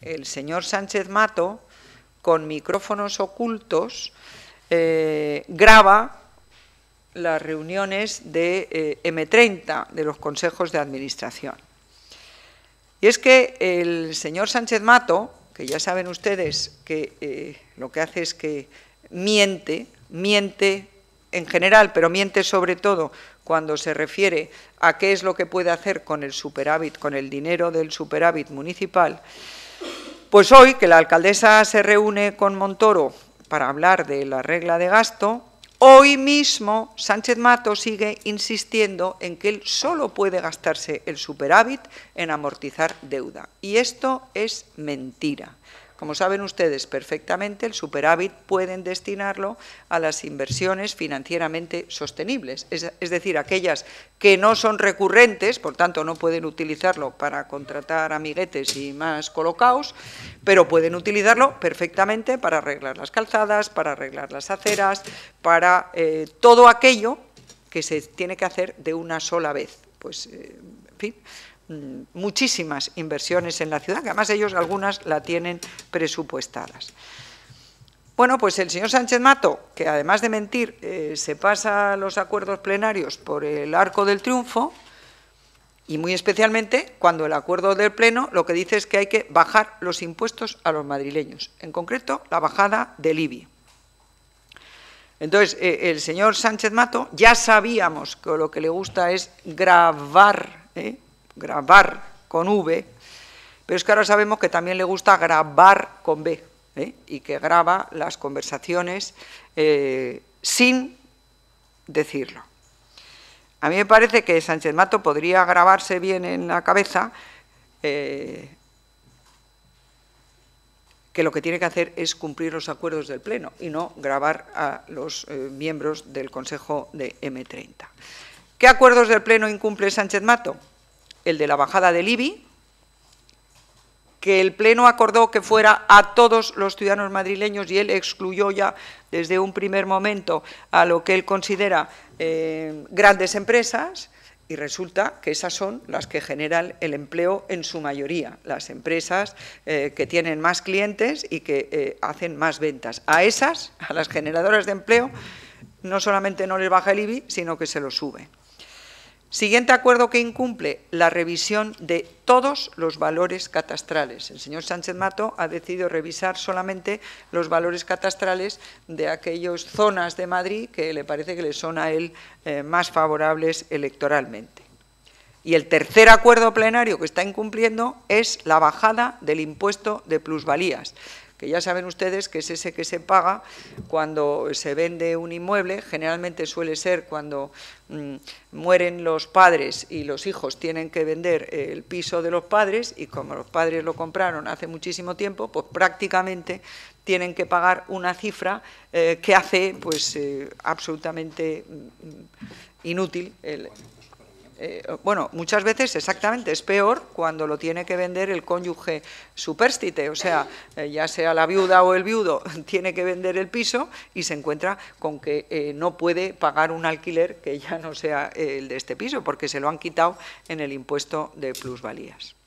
el señor Sánchez Mato, con micrófonos ocultos, eh, graba las reuniones de eh, M30, de los consejos de administración. Y es que el señor Sánchez Mato, que ya saben ustedes que eh, lo que hace es que miente, miente en general, pero miente sobre todo cuando se refiere a qué es lo que puede hacer con el superávit, con el dinero del superávit municipal, pues hoy que la alcaldesa se reúne con Montoro para hablar de la regla de gasto, hoy mismo Sánchez Mato sigue insistiendo en que él solo puede gastarse el superávit en amortizar deuda. Y esto es mentira. Como saben ustedes perfectamente, el superávit pueden destinarlo a las inversiones financieramente sostenibles, es, decir, aquellas que no son recurrentes, por tanto no pueden utilizarlo para contratar amiguetes y más colocaos, pero pueden utilizarlo perfectamente para arreglar las calzadas, para arreglar las aceras, para eh, todo aquello que se tiene que hacer de una sola vez pues, eh, en fin, mm, muchísimas inversiones en la ciudad, que además ellos algunas la tienen presupuestadas. Bueno, pues el señor Sánchez Mato, que además de mentir, eh, se pasa los acuerdos plenarios por el arco del triunfo, y muy especialmente cuando el acuerdo del Pleno lo que dice es que hay que bajar los impuestos a los madrileños, en concreto la bajada de Libia. Entonces, eh, el señor Sánchez Mato ya sabíamos que lo que le gusta es grabar, ¿eh? grabar con V, pero es que ahora sabemos que también le gusta grabar con B ¿eh? y que graba las conversaciones sin decirlo. A mí me parece que Sánchez Mato podría grabarse bien en la cabeza que lo que tiene que hacer es cumplir los acuerdos del Pleno y no grabar a los eh, miembros del Consejo de M30. ¿Qué acuerdos del Pleno incumple Sánchez Mato? El de la bajada del IBI, que el Pleno acordó que fuera a todos los ciudadanos madrileños y él excluyó ya desde un primer momento a lo que él considera eh, grandes empresas y resulta que esas son las que generan el empleo en su mayoría, las empresas eh, que tienen más clientes y que eh, hacen más ventas. A esas, a las generadoras de empleo, no solamente no les baja el IBI, sino que se lo sube. Siguiente acuerdo que incumple, la revisión de todos los valores catastrales. El señor Sánchez Mato ha decidido revisar solamente los valores catastrales de aquellas zonas de Madrid que le parece que le son a él eh, más favorables electoralmente. Y el tercer acuerdo plenario que está incumpliendo es la bajada del impuesto de plusvalías que ya saben ustedes que es ese que se paga cuando se vende un inmueble, generalmente suele ser cuando mm, mueren los padres y los hijos tienen que vender eh, el piso de los padres y como los padres lo compraron hace muchísimo tiempo, pues prácticamente tienen que pagar una cifra eh, que hace pues eh, absolutamente mm, inútil el, eh, bueno, muchas veces exactamente es peor cuando lo tiene que vender el cónyuge superstite, o sea, eh, ya sea la viuda o el viudo tiene que vender el piso y se encuentra con que eh, no puede pagar un alquiler que ya no sea el de este piso porque se lo han quitado en el impuesto de plusvalías.